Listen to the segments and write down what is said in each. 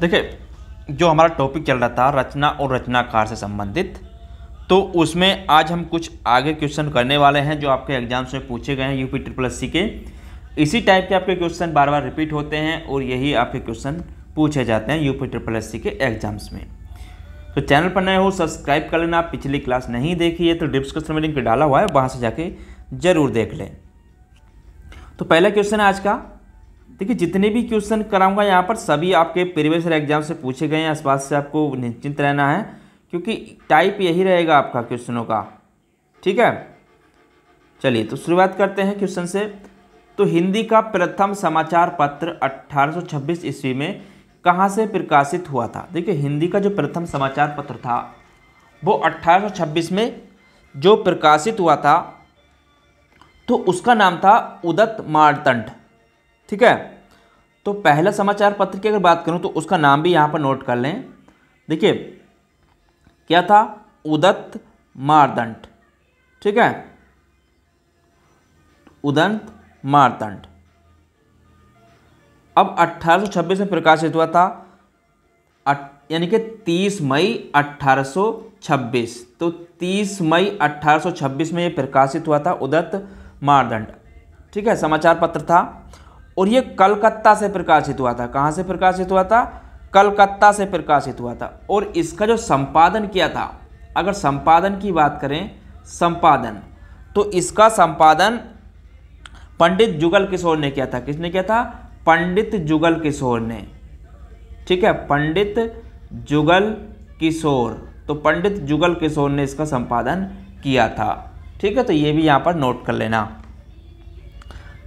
देखिए जो हमारा टॉपिक चल रहा था रचना और रचनाकार से संबंधित तो उसमें आज हम कुछ आगे क्वेश्चन करने वाले हैं जो आपके एग्जाम्स में पूछे गए हैं यू पी ट्रिपल सी के इसी टाइप के आपके क्वेश्चन बार बार रिपीट होते हैं और यही आपके क्वेश्चन पूछे जाते हैं यू पी ट्रिपल सी के एग्जाम्स में तो चैनल पर नए हो सब्सक्राइब कर लेना पिछली क्लास नहीं देखी है तो डिस्क्रिप्शन में लिंक डाला हुआ है वहाँ से जाके ज़रूर देख लें तो पहला क्वेश्चन है आज का देखिए जितने भी क्वेश्चन कराऊंगा यहाँ पर सभी आपके प्रीवियस एग्जाम से पूछे गए हैं इस बात से आपको निश्चिंत रहना है क्योंकि टाइप यही रहेगा आपका क्वेश्चनों का ठीक है चलिए तो शुरुआत करते हैं क्वेश्चन से तो हिंदी का प्रथम समाचार पत्र 1826 ईस्वी में कहाँ से प्रकाशित हुआ था देखिए हिंदी का जो प्रथम समाचार पत्र था वो 1826 में जो प्रकाशित हुआ था तो उसका नाम था उदत मारतंड ठीक है तो पहला समाचार पत्र की अगर बात करूं तो उसका नाम भी यहां पर नोट कर लें देखिए क्या था उदत्त मारदंड ठीक है उदंत मारदंड अब 1826 में प्रकाशित हुआ था यानी कि 30 मई 1826 तो 30 मई 1826 में यह प्रकाशित हुआ था उदत्त मारदंड ठीक है समाचार पत्र था और ये कलकत्ता से प्रकाशित हुआ था कहाँ से प्रकाशित हुआ था कलकत्ता से प्रकाशित हुआ था और इसका जो संपादन किया था अगर संपादन की बात करें संपादन तो इसका संपादन पंडित जुगल किशोर ने किया था किसने किया था पंडित जुगल किशोर ने ठीक है पंडित जुगल किशोर तो पंडित जुगल किशोर ने इसका संपादन किया था ठीक है तो ये भी यहाँ पर नोट कर लेना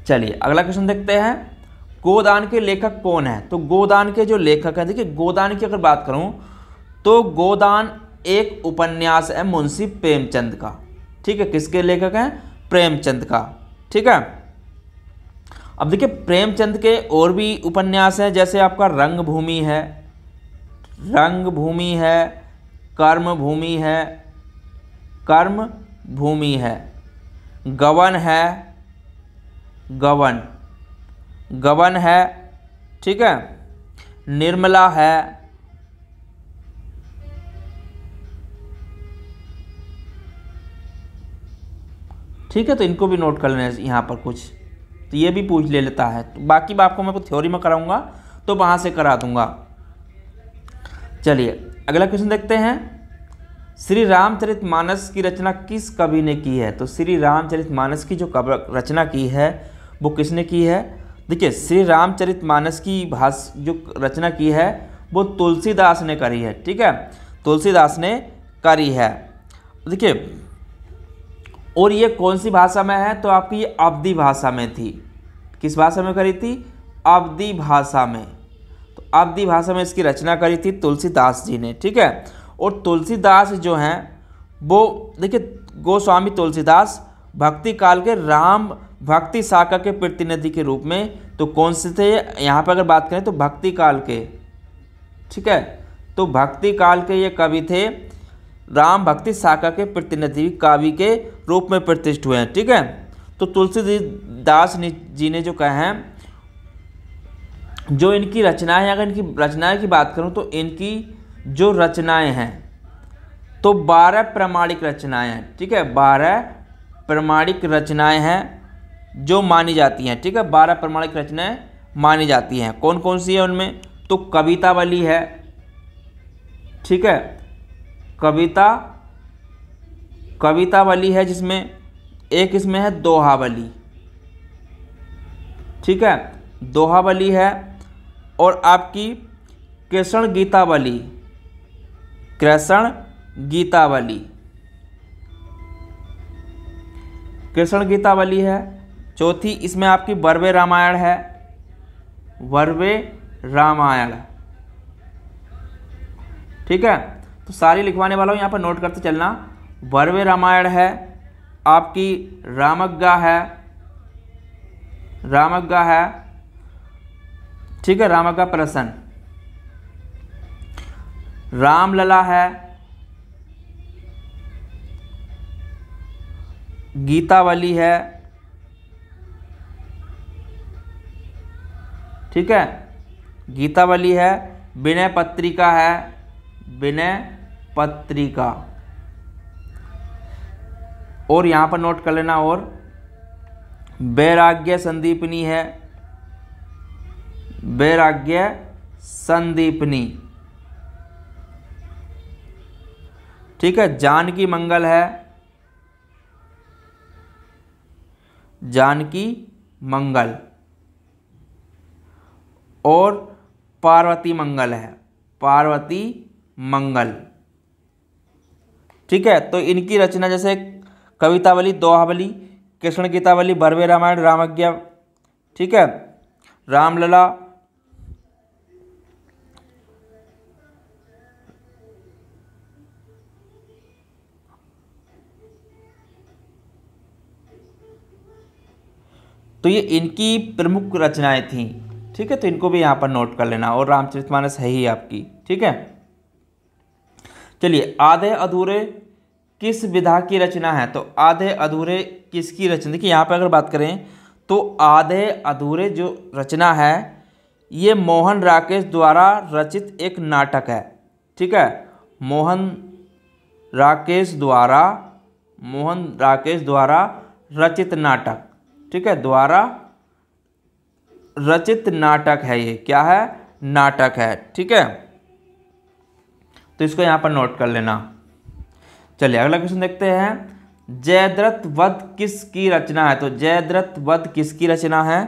चलिए अगला क्वेश्चन देखते हैं गोदान के लेखक कौन है तो गोदान के जो लेखक हैं देखिए गोदान की अगर बात करूं तो गोदान एक उपन्यास है मुंशी प्रेमचंद का ठीक है किसके लेखक हैं प्रेमचंद का ठीक है अब देखिए प्रेमचंद के और भी उपन्यास हैं जैसे आपका रंगभूमि है रंगभूमि है कर्म भूमि है कर्म भूमि है गवन है गवन गवन है ठीक है निर्मला है ठीक है तो इनको भी नोट कर लेना यहाँ पर कुछ तो ये भी पूछ ले लेता है तो बाकी आपको मैं थ्योरी में कराऊंगा तो वहाँ से करा दूंगा चलिए अगला क्वेश्चन देखते हैं श्री रामचरित मानस की रचना किस कवि ने की है तो श्री रामचरित मानस की जो रचना की है वो किसने की है देखिए श्री रामचरित मानस की भाष जो रचना की है वो तुलसीदास ने करी है ठीक है तुलसीदास ने करी है देखिए और ये कौन सी भाषा में है तो आपकी ये अवधि भाषा में थी किस भाषा में करी थी अवधि भाषा में तो अवधि भाषा में इसकी रचना करी थी तुलसीदास जी ने ठीक है और तुलसीदास जो हैं वो देखिए गोस्वामी तुलसीदास भक्ति काल के राम भक्ति शाखा के प्रतिनिधि के रूप में तो कौन से थे यहाँ पर अगर बात करें तो भक्ति काल के ठीक है तो भक्ति काल के ये कवि थे राम भक्ति शाखा के प्रतिनिधि कवि के रूप में प्रतिष्ठित हुए हैं ठीक है तो तुलसीदास जी ने जो कहा हैं जो इनकी रचनाएं अगर इनकी रचनाएं की बात करूं तो इनकी जो रचनाएं हैं तो बारह प्रमाणिक रचनाएं हैं ठीक है बारह प्रमाणिक रचनाएं हैं जो मानी जाती हैं ठीक है बारह प्रमाणिक रचनाएं मानी जाती हैं कौन कौन सी है उनमें तो कविता वाली है ठीक है कविता कविता वाली है जिसमें एक इसमें है दोहावली ठीक है दोहावली है और आपकी कृष्ण गीतावली कृष्ण गीतावली कृष्ण गीतावली है चौथी इसमें आपकी वर्वे रामायण है वर्वे रामायण ठीक है तो सारी लिखवाने वाला हूँ यहाँ पर नोट करते चलना वर्वे रामायण है आपकी रामग्गा है रामग्गा है ठीक है रामग्गा प्रसन्न रामलला है गीतावली है ठीक है गीतावली है विनय पत्रिका है विनय पत्रिका और यहाँ पर नोट कर लेना और वैराग्य संदीपनी है वैराग्य संदीपनी ठीक है जानकी मंगल है जानकी मंगल और पार्वती मंगल है पार्वती मंगल ठीक है तो इनकी रचना जैसे कवितावली दोहावली कृष्ण गीतावली भरवे रामायण रामज्ञा ठीक है रामलला तो ये इनकी प्रमुख रचनाएं थीं ठीक है तो इनको भी यहाँ पर नोट कर लेना और रामचरितमानस है ही आपकी ठीक है चलिए आधे अधूरे किस विधा की रचना है तो आधे अधूरे किसकी रचना देखिए यहाँ पर अगर बात करें तो आधे अधूरे जो रचना है ये मोहन राकेश द्वारा रचित एक नाटक है ठीक है मोहन राकेश द्वारा मोहन राकेश द्वारा रचित नाटक ठीक है द्वारा रचित नाटक है ये क्या है नाटक है ठीक है तो इसको यहाँ पर नोट कर लेना चलिए अगला क्वेश्चन देखते हैं जयद्रथ वध किसकी रचना है तो जयद्रथ वध किसकी रचना है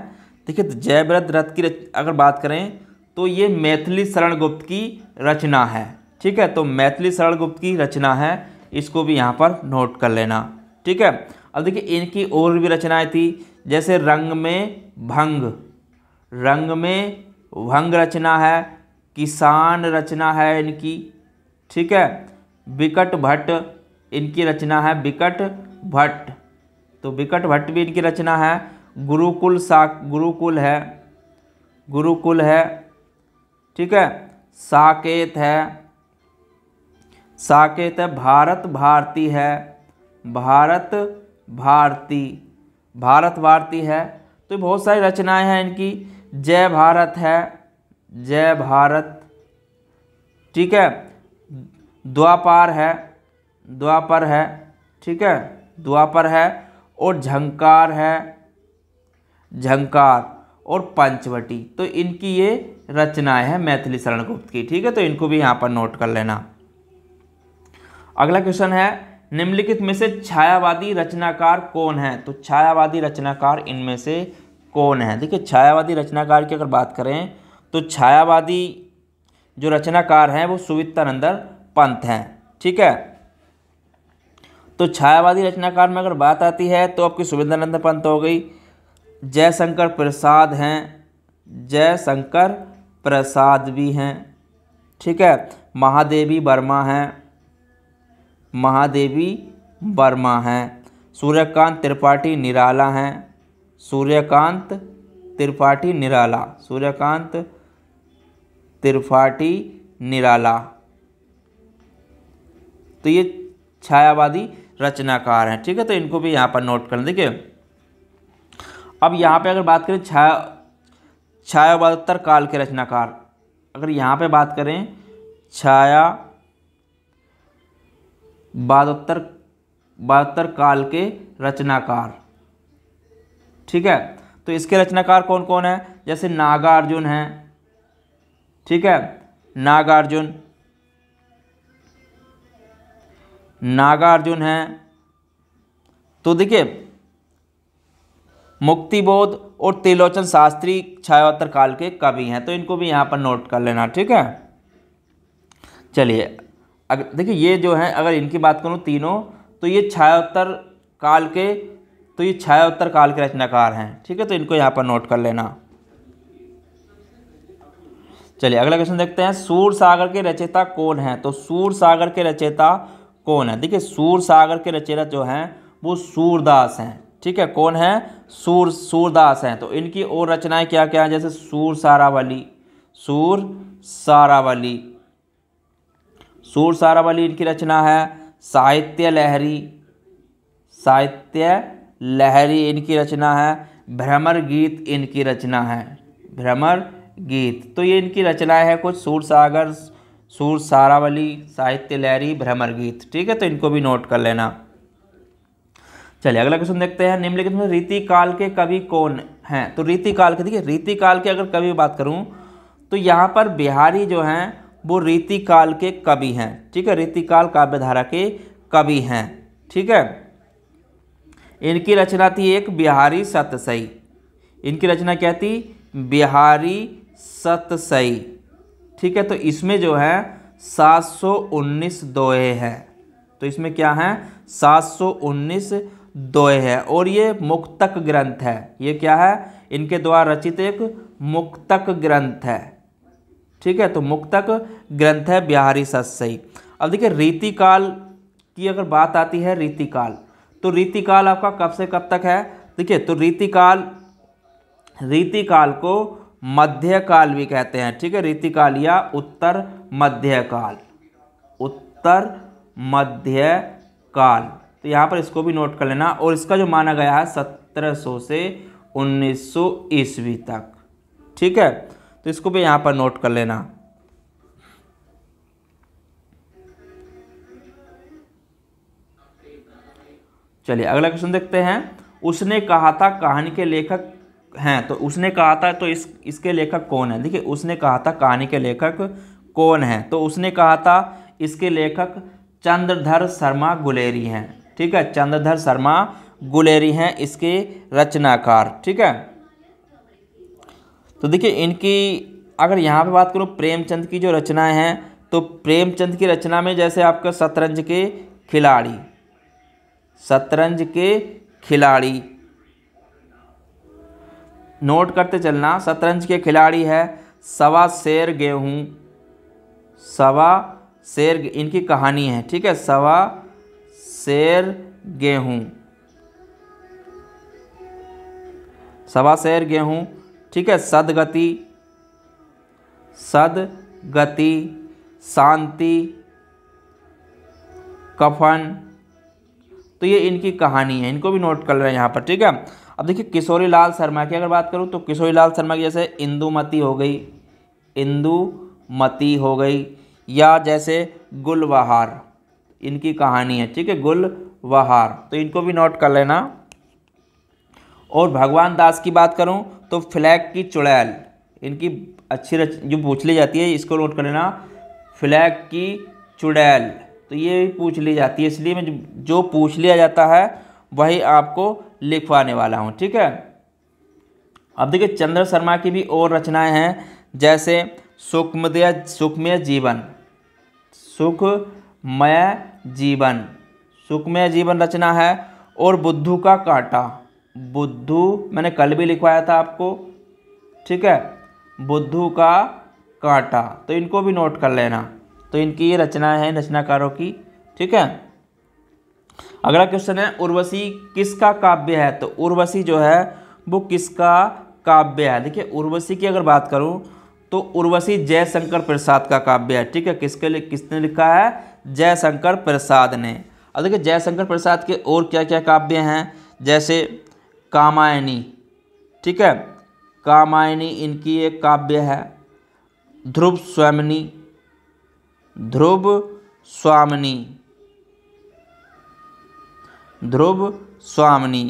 देखिए तो जयव्रत रथ की रच अगर बात करें तो ये मैथिली शरण गुप्त की रचना है ठीक है तो मैथिली शरण गुप्त की रचना है इसको भी यहाँ पर नोट कर लेना ठीक है अब देखिए इनकी और भी रचनाएं थी जैसे रंग में भंग रंग में भंग रचना है किसान रचना है इनकी ठीक है विकट भट्ट इनकी रचना है विकट भट्ट तो विकट भट्ट भी इनकी रचना है गुरुकुल सा गुरुकुल है गुरुकुल है ठीक है साकेत है साकेत है भारत भारती है भारत भारती भारत भारती है तो बहुत सारी रचनाएं हैं इनकी जय भारत है जय भारत ठीक है द्वापार है द्वापर है ठीक है द्वापर है और झंकार है झंकार और पंचवटी तो इनकी ये रचनाएं हैं मैथिली शरण गुप्त की ठीक है तो इनको भी यहाँ पर नोट कर लेना अगला क्वेश्चन है निम्नलिखित में से छायावादी रचनाकार कौन है तो छायावादी रचनाकार इनमें से कौन है देखिए छायावादी रचनाकार की अगर बात करें तो छायावादी जो रचनाकार हैं वो सुवित्तानंदर पंत हैं ठीक है तो छायावादी रचनाकार में अगर बात आती है तो आपकी सुविधानंद पंत हो गई जयशंकर प्रसाद हैं जयशंकर प्रसाद भी हैं ठीक है महादेवी वर्मा हैं महादेवी वर्मा हैं सूर्यकांत त्रिपाठी निराला हैं सूर्यकांत त्रिपाठी निराला सूर्यकांत त्रिपाठी निराला तो ये छायावादी रचनाकार हैं ठीक है तो इनको भी यहाँ पर नोट कर देखिए अब यहाँ पे अगर बात करें छाया छायावादोत्तर काल के रचनाकार अगर यहाँ पे बात करें छाया बादोत्तर बहत्तर काल के रचनाकार ठीक है तो इसके रचनाकार कौन कौन है जैसे नागार्जुन है ठीक है नागार्जुन नागार्जुन है तो देखिए मुक्तिबोध और त्रिलोचन शास्त्री छायावत्तर काल के कवि हैं तो इनको भी यहाँ पर नोट कर लेना ठीक है चलिए अगर देखिए ये जो है अगर इनकी बात करूँ तीनों तो ये छायावत्तर काल के तो ये उत्तर काल के रचनाकार हैं ठीक है तो इनको यहाँ पर नोट कर लेना चलिए अगला क्वेश्चन देखते हैं सूर सागर के रचयिता कौन है तो सूर सागर के रचयिता कौन है देखिए सूर सागर के रचयिता जो हैं वो सूरदास हैं ठीक है कौन है सूर सूरदास हैं तो इनकी और रचनाएं क्या क्या हैं जैसे सूर सारावली सूर सारावली सूर सारावली इनकी रचना है साहित्य लहरी साहित्य लहरी इनकी रचना है भ्रमर गीत इनकी रचना है भ्रमर गीत तो ये इनकी रचनाएं हैं कुछ सूर सागर सूर सारावली साहित्य लहरी भ्रमर गीत ठीक है तो इनको भी नोट कर लेना चलिए अगला क्वेश्चन देखते हैं निम्नलिखित में रीति काल के कवि कौन हैं तो रीति काल के देखिए रीति काल के अगर कवि बात करूं तो यहाँ पर बिहारी जो हैं वो रीति काल के कवि हैं ठीक है रीति काल काव्यधारा के कवि हैं ठीक है इनकी रचना थी एक बिहारी सतसई इनकी रचना क्या थी बिहारी सतसई ठीक है तो इसमें जो है 719 दोहे हैं तो इसमें क्या है 719 दोहे हैं और ये मुक्तक ग्रंथ है ये क्या है इनके द्वारा रचित एक मुक्तक ग्रंथ है ठीक है तो मुक्तक ग्रंथ है बिहारी सतसई अब देखिए रीतिकाल की अगर बात आती है रीतिकाल तो रीतिकाल आपका कब से कब तक है देखिए तो रीतिकाल रीतिकाल को मध्यकाल भी कहते हैं ठीक है रीतिकाल या उत्तर मध्यकाल उत्तर मध्यकाल तो यहाँ पर इसको भी नोट कर लेना और इसका जो माना गया है 1700 से 1900 ईस्वी तक ठीक है तो इसको भी यहाँ पर नोट कर लेना चलिए अगला क्वेश्चन देखते हैं उसने कहा था कहानी के लेखक हैं तो उसने कहा था तो इस इसके लेखक कौन है देखिए उसने कहा था कहानी के लेखक कौन है तो उसने कहा था इसके लेखक चंद्रधर शर्मा गुलेरी हैं ठीक है चंद्रधर शर्मा गुलेरी हैं इसके रचनाकार ठीक है तो देखिए इनकी अगर यहाँ पे बात करूँ प्रेमचंद की जो रचनाएं हैं तो प्रेमचंद की रचना में जैसे आपका शतरंज के खिलाड़ी शतरंज के खिलाड़ी नोट करते चलना शतरंज के खिलाड़ी है सवा शेर गेहूँ सवा शेर इनकी कहानी है ठीक है सवा शेर गेहूँ सवा शेर गेहूँ ठीक है सदगति सदगति शांति कफन तो ये इनकी कहानी है इनको भी नोट कर रहे हैं यहाँ पर ठीक है अब देखिए किशोरी लाल शर्मा की अगर बात करूँ तो किशोरी लाल शर्मा की जैसे इंदुमती हो गई इंदुमती हो गई या जैसे गुलवहार इनकी कहानी है ठीक है गुलवहार तो इनको भी नोट कर लेना और भगवान दास की बात करूँ तो फ्लैग की चुड़ैल इनकी अच्छी रच जो पूछ ली जाती है इसको नोट कर लेना फ्लैग की चुड़ैल तो ये भी पूछ ली जाती है इसलिए मैं जो पूछ लिया जाता है वही आपको लिखवाने वाला हूँ ठीक है अब देखिए चंद्र शर्मा की भी और रचनाएं हैं जैसे सुखमदय सुखमय जीवन सुखमय जीवन सुखमय जीवन रचना है और बुद्धू का कांटा बुद्धू मैंने कल भी लिखवाया था आपको ठीक है बुद्धू का कांटा तो इनको भी नोट कर लेना तो इनकी ये रचना है रचनाकारों की ठीक है अगला क्वेश्चन है उर्वशी किसका काव्य है तो उर्वशी जो है वो किसका काव्य है देखिए उर्वशी की अगर बात करूँ तो उर्वशी जयशंकर प्रसाद का काव्य है ठीक है किसके लिए किसने लिखा है जयशंकर प्रसाद ने अब देखिए जयशंकर प्रसाद के और क्या क्या काव्य हैं जैसे कामायनी ठीक है कामायनी इनकी एक काव्य है ध्रुव स्वयंनी ध्रुव स्वामिनी ध्रुव स्वामिनी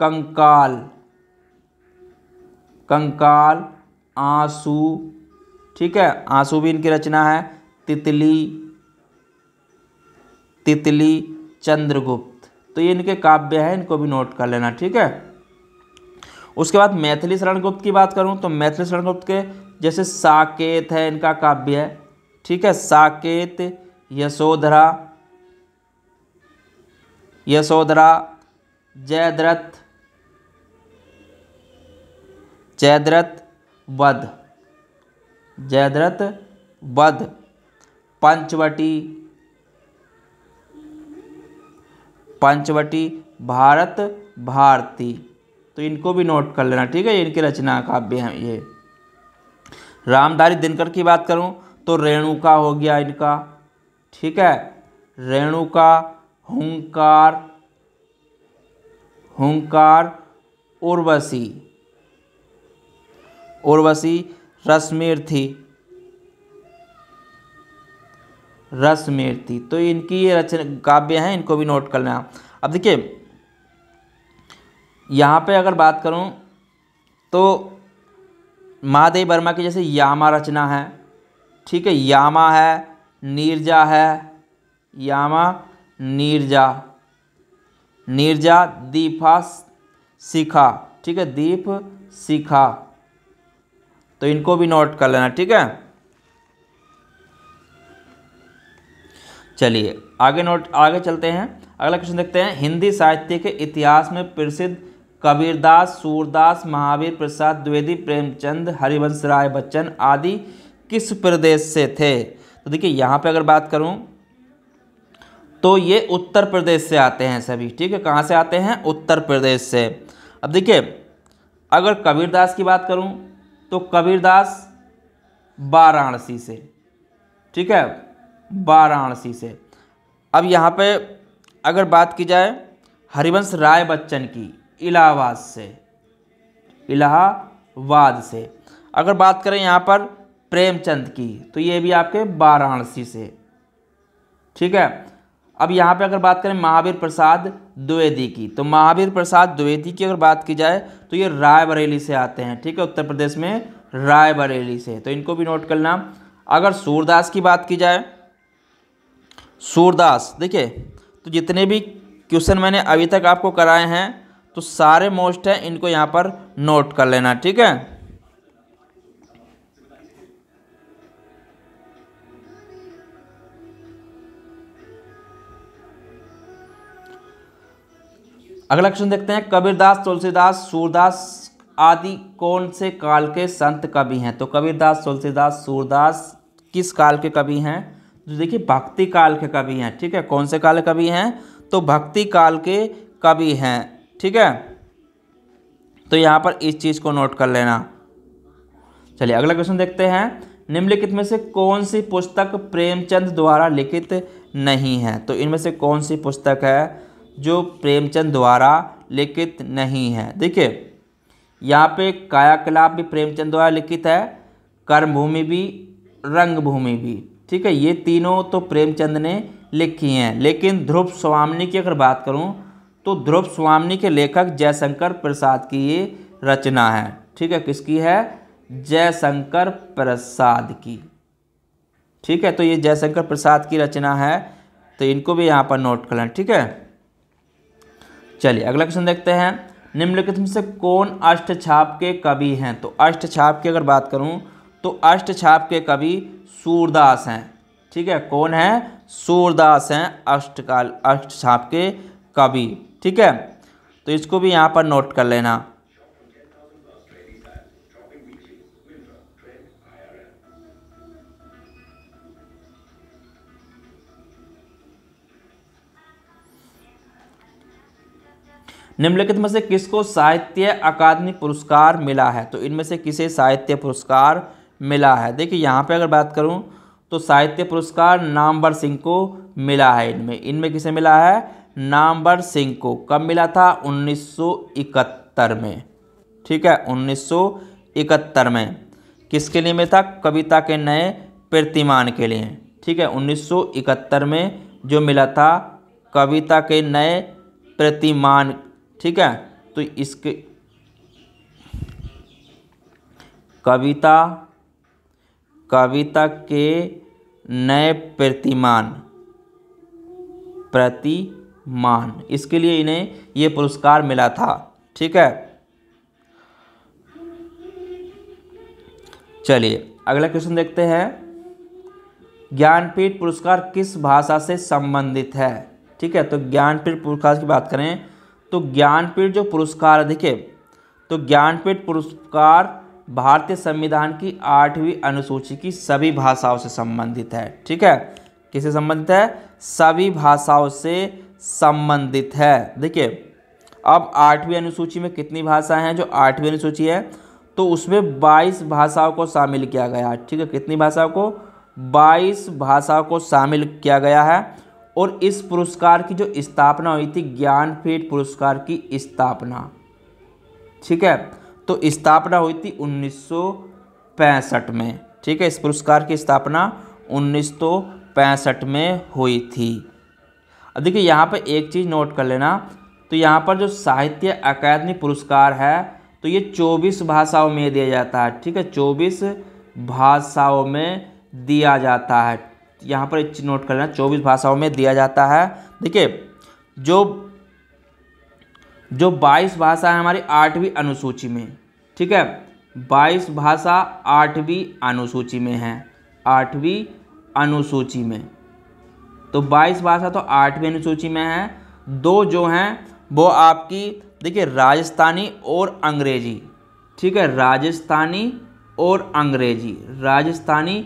कंकाल कंकाल आंसू ठीक है आंसू भी इनकी रचना है तितली तितली चंद्रगुप्त तो ये इनके काव्य हैं इनको भी नोट कर लेना ठीक है उसके बाद मैथिली शरणगुप्त की बात करूं तो मैथिली शरणगुप्त के जैसे साकेत है इनका काव्य है ठीक है साकेत यशोधरा यशोधरा जयद्रथ जयद्रथ वध जयद्रथ वध पंचवटी पंचवटी भारत भारती तो इनको भी नोट कर लेना ठीक है इनकी रचना काव्य हैं ये रामधारी दिनकर की बात करूं तो रेणुका हो गया इनका ठीक है रेणुका हुंकार हुंकार उर्वशी उर्वशी रश्मिर थी रश्मिर थी तो इनकी ये रचना काव्य हैं इनको भी नोट कर लेना अब देखिए यहाँ पे अगर बात करूँ तो महादेव वर्मा की जैसे यामा रचना है ठीक है यामा है नीरजा है यामा नीरजा नीरजा दीपा शिखा ठीक है दीप शिखा तो इनको भी नोट कर लेना ठीक है चलिए आगे नोट आगे चलते हैं अगला क्वेश्चन देखते हैं हिंदी साहित्य के इतिहास में प्रसिद्ध कबीरदास सूरदास महावीर प्रसाद द्विवेदी प्रेमचंद हरिवंश राय बच्चन आदि किस प्रदेश से थे तो देखिए यहाँ पे अगर बात करूँ तो ये उत्तर प्रदेश से आते हैं सभी ठीक है कहाँ से आते हैं उत्तर प्रदेश से अब देखिए अगर कबीरदास की बात करूँ तो कबीरदास वाराणसी से ठीक है वाराणसी से अब यहाँ पे अगर बात की जाए हरिवंश राय बच्चन की इलाहाबाद से इलाहाबाद से अगर बात करें यहाँ पर प्रेमचंद की तो ये भी आपके वाराणसी से ठीक है अब यहाँ पे अगर बात करें महावीर प्रसाद द्विवेदी की तो महावीर प्रसाद द्विवेदी की अगर बात की जाए तो ये रायबरेली से आते हैं ठीक है उत्तर प्रदेश में रायबरेली से तो इनको भी नोट करना अगर सूरदास की बात की जाए सूरदास देखिए तो जितने भी क्वेश्चन मैंने अभी तक आपको कराए हैं तो सारे मोस्ट हैं इनको यहाँ पर नोट कर लेना ठीक है अगला क्वेश्चन देखते हैं कबीरदास तुलसीदास सूरदास आदि कौन से काल के संत कवि हैं तो कबीरदास तुलसीदास सूरदास किस काल के कवि हैं तो देखिए भक्ति काल के कवि हैं ठीक है कौन से काल के कवि हैं तो भक्ति काल के कवि हैं ठीक है तो यहाँ पर इस चीज़ को नोट कर लेना चलिए अगला क्वेश्चन देखते हैं निम्नलिखित में से कौन सी पुस्तक प्रेमचंद द्वारा लिखित नहीं है तो इनमें से कौन सी पुस्तक है जो प्रेमचंद द्वारा लिखित नहीं है देखिए यहाँ पे कायाकलाप भी प्रेमचंद द्वारा लिखित है कर्मभूमि भी रंगभूमि भी ठीक है ये तीनों तो प्रेमचंद ने लिखी हैं लेकिन ध्रुव स्वामिनी की अगर बात करूँ तो ध्रुव स्वामिनी के लेखक जयशंकर प्रसाद की ये रचना है ठीक है किसकी है जयशंकर प्रसाद की ठीक है तो ये जयशंकर प्रसाद की रचना है तो इनको भी यहाँ पर नोट कर लें ठीक है चलिए अगला क्वेश्चन देखते हैं निम्नलिखित में से कौन अष्ट छाप के कवि हैं तो अष्ट छाप की अगर बात करूं तो अष्ट छाप के कवि सूरदास हैं ठीक है कौन है सूरदास हैं अष्टकाल अष्ट छाप के कवि ठीक है तो इसको भी यहाँ पर नोट कर लेना निम्नलिखित में से किसको साहित्य अकादमी पुरस्कार मिला है तो इनमें से किसे साहित्य पुरस्कार मिला है देखिए यहाँ पे अगर बात करूँ तो साहित्य पुरस्कार नामवर सिंह को मिला है इनमें इनमें किसे मिला है नामवर सिंह को कब मिला था 1971 में ठीक है 1971 में किसके लिए मिला था कविता के नए प्रतिमान के लिए ठीक है 1971 में जो मिला था कविता के नए प्रतिमान ठीक है तो इसके कविता कविता के नए प्रतिमान प्रतिमान इसके लिए इन्हें ये पुरस्कार मिला था ठीक है चलिए अगला क्वेश्चन देखते हैं ज्ञानपीठ पुरस्कार किस भाषा से संबंधित है ठीक है तो ज्ञानपीठ पुरस्कार की बात करें तो ज्ञानपीठ जो पुरस्कार देखिए तो ज्ञानपीठ पुरस्कार भारतीय संविधान की आठवीं अनुसूची की सभी भाषाओं से संबंधित है ठीक है किसे संबंधित है सभी भाषाओं से संबंधित है देखिए अब आठवीं अनुसूची में कितनी भाषाएं हैं जो आठवीं अनुसूची है तो उसमें बाईस भाषाओं को शामिल किया गया ठीक है कितनी भाषाओं को बाईस भाषाओं को शामिल किया गया है और इस पुरस्कार की जो स्थापना हुई थी ज्ञानपीठ पुरस्कार की स्थापना ठीक है तो स्थापना हुई थी 1965 में ठीक है इस पुरस्कार की स्थापना उन्नीस में हुई थी अब देखिए यहाँ पर एक चीज़ नोट कर लेना तो यहाँ पर जो साहित्य अकादमी पुरस्कार है तो ये 24 भाषाओं में दिया जाता है ठीक है 24 भाषाओं में दिया जाता है यहाँ पर एक चीज़ नोट कर लेना चौबीस भाषाओं में दिया जाता है देखिए जो जो बाईस भाषा है हमारी आठवीं अनुसूची में ठीक है बाईस भाषा आठवीं अनुसूची में है आठवीं अनुसूची में तो बाईस भाषा तो आठवीं अनुसूची में है दो जो हैं वो आपकी देखिए राजस्थानी और अंग्रेजी ठीक है राजस्थानी और अंग्रेजी राजस्थानी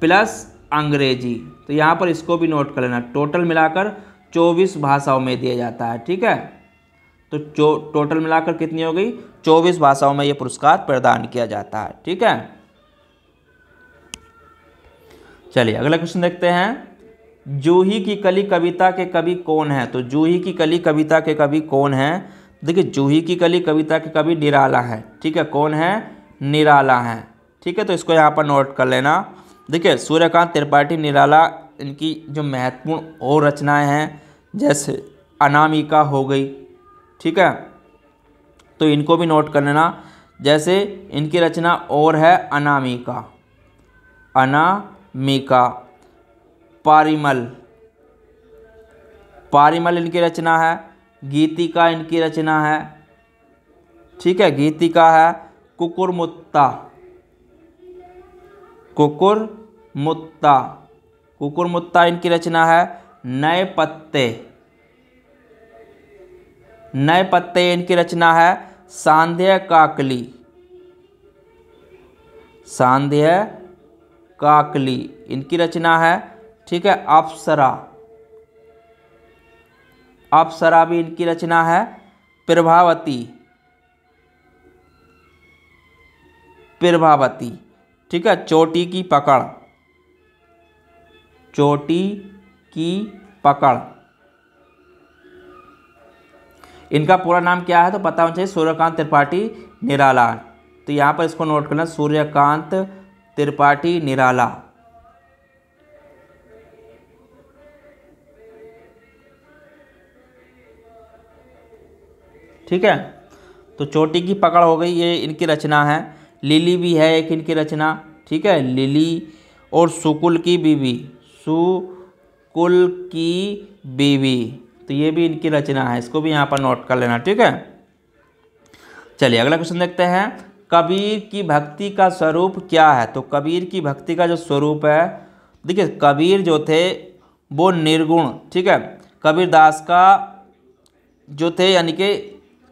प्लस अंग्रेजी तो यहाँ पर इसको भी नोट कर लेना टोटल मिलाकर चौबीस भाषाओं में दिया जाता है ठीक है तो टोटल मिलाकर कितनी हो गई चौबीस भाषाओं में ये पुरस्कार प्रदान किया जाता है ठीक है चलिए अगला क्वेश्चन देखते हैं जूही की कली कविता के कवि कौन है तो जूही की कली कविता के कवि कौन है देखिए जूही की कली कविता के कवि निराला है ठीक है कौन है निराला है ठीक है तो इसको यहाँ पर नोट कर लेना देखिए सूर्यकांत त्रिपाठी निराला इनकी जो महत्वपूर्ण और रचनाएं हैं जैसे अनामिका हो गई ठीक है तो इनको भी नोट कर लेना जैसे इनकी रचना और है अनामिका अनामिका पारिमल पारिमल इनकी रचना है गीतिका इनकी रचना है ठीक है गीतिका है कुकुरमुत्ता कुकुर मुत्ता कुकुर मुत्ता इनकी रचना है नए पत्ते नए पत्ते इनकी रचना है सांध्य काकली सांध्य काकली इनकी रचना है ठीक है अप्सरा अप्सरा भी इनकी रचना है प्रभावती प्रभावती ठीक है चोटी की पकड़ चोटी की पकड़ इनका पूरा नाम क्या है तो पता होना चाहिए सूर्यकांत त्रिपाठी निराला तो यहां पर इसको नोट करना सूर्यकांत त्रिपाठी निराला ठीक है तो चोटी की पकड़ हो गई ये इनकी रचना है लिली भी है एक इनकी रचना ठीक है लिली और सुकुल की बीवी सुकुल की बीवी तो ये भी इनकी रचना है इसको भी यहाँ पर नोट कर लेना ठीक है चलिए अगला क्वेश्चन देखते हैं कबीर की भक्ति का स्वरूप क्या है तो कबीर की भक्ति का जो स्वरूप है देखिए कबीर जो थे वो निर्गुण ठीक है कबीरदास का जो थे यानी कि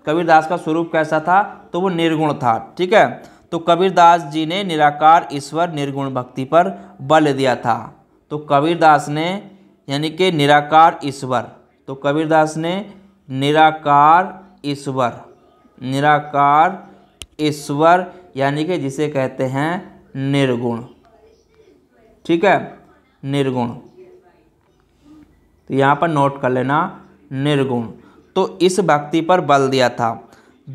कबीरदास का स्वरूप कैसा था तो वो निर्गुण था ठीक है तो कबीरदास जी ने निराकार ईश्वर निर्गुण भक्ति पर बल दिया था तो कबीरदास ने यानी कि निराकार ईश्वर तो कबीरदास ने निराकार ईश्वर निराकार ईश्वर यानी कि जिसे कहते हैं निर्गुण ठीक है निर्गुण तो यहाँ पर नोट कर लेना निर्गुण तो इस भक्ति पर बल दिया था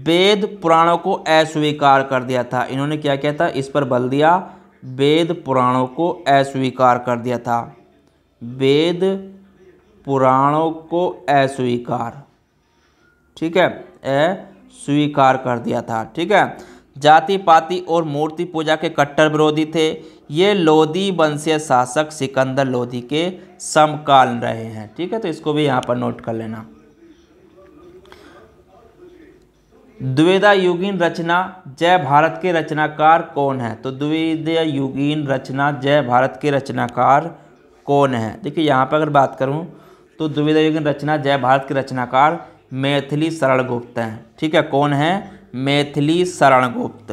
वेद पुराणों को अस्वीकार कर दिया था इन्होंने क्या किया था इस पर बल दिया वेद पुराणों को अस्वीकार कर दिया था वेद पुराणों को अस्वीकार ठीक है अस्वीकार कर दिया था ठीक है जाति पाति और मूर्ति पूजा के कट्टर विरोधी थे ये लोधी वंशीय शासक सिकंदर लोधी के समकालीन रहे हैं ठीक है तो इसको भी यहाँ पर नोट कर लेना द्विवेदा युगीन रचना जय भारत के रचनाकार कौन है तो द्विवेदा युगीन रचना जय भारत के रचनाकार कौन है देखिए यहाँ पर अगर बात करूँ तो द्विदा युगीन रचना जय भारत के रचनाकार मैथिली शरण गुप्त हैं ठीक है कौन है मैथिली शरण गुप्त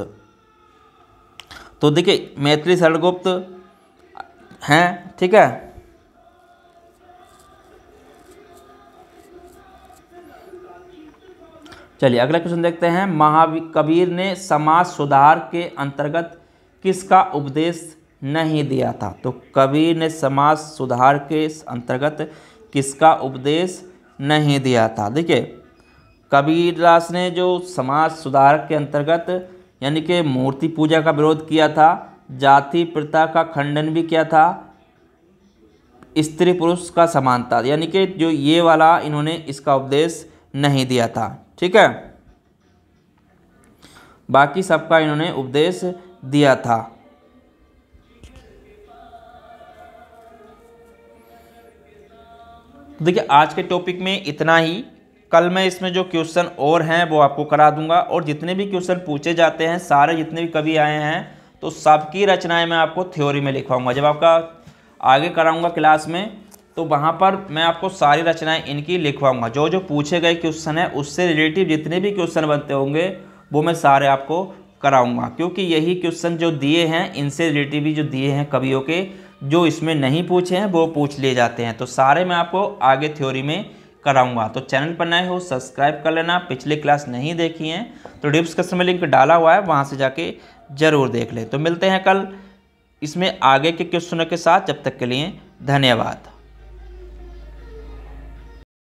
तो देखिए मैथिली शरण गुप्त हैं ठीक है चलिए अगला क्वेश्चन देखते हैं महाकबीर ने समाज सुधार के अंतर्गत किसका उपदेश नहीं दिया था तो कबीर ने समाज सुधार के अंतर्गत किसका उपदेश नहीं दिया था देखिए कबीर दास ने जो समाज सुधार के अंतर्गत यानी कि मूर्ति पूजा का विरोध किया था जाति प्रथा का खंडन भी किया था स्त्री पुरुष का समानता यानी कि जो ये वाला इन्होंने इसका उपदेश नहीं दिया था ठीक है बाकी सबका इन्होंने उपदेश दिया था तो देखिए आज के टॉपिक में इतना ही कल मैं इसमें जो क्वेश्चन और हैं वो आपको करा दूंगा और जितने भी क्वेश्चन पूछे जाते हैं सारे जितने भी कभी आए हैं तो सबकी रचनाएं मैं आपको थ्योरी में लिखवाऊंगा जब आपका आगे कराऊंगा क्लास में तो वहाँ पर मैं आपको सारी रचनाएं इनकी लिखवाऊंगा जो जो पूछे गए क्वेश्चन है उससे रिलेटिव जितने भी क्वेश्चन बनते होंगे वो मैं सारे आपको कराऊंगा क्योंकि यही क्वेश्चन जो दिए हैं इनसे रिलेटिव भी जो दिए हैं कवियों के जो इसमें नहीं पूछे हैं वो पूछ लिए जाते हैं तो सारे मैं आपको आगे थ्योरी में कराऊँगा तो चैनल पर नए हो सब्सक्राइब कर लेना पिछले क्लास नहीं देखी हैं तो डिस्क्रिप्शन में लिंक डाला हुआ है वहाँ से जाके ज़रूर देख लें तो मिलते हैं कल इसमें आगे के क्वेश्चनों के साथ जब तक के लिए धन्यवाद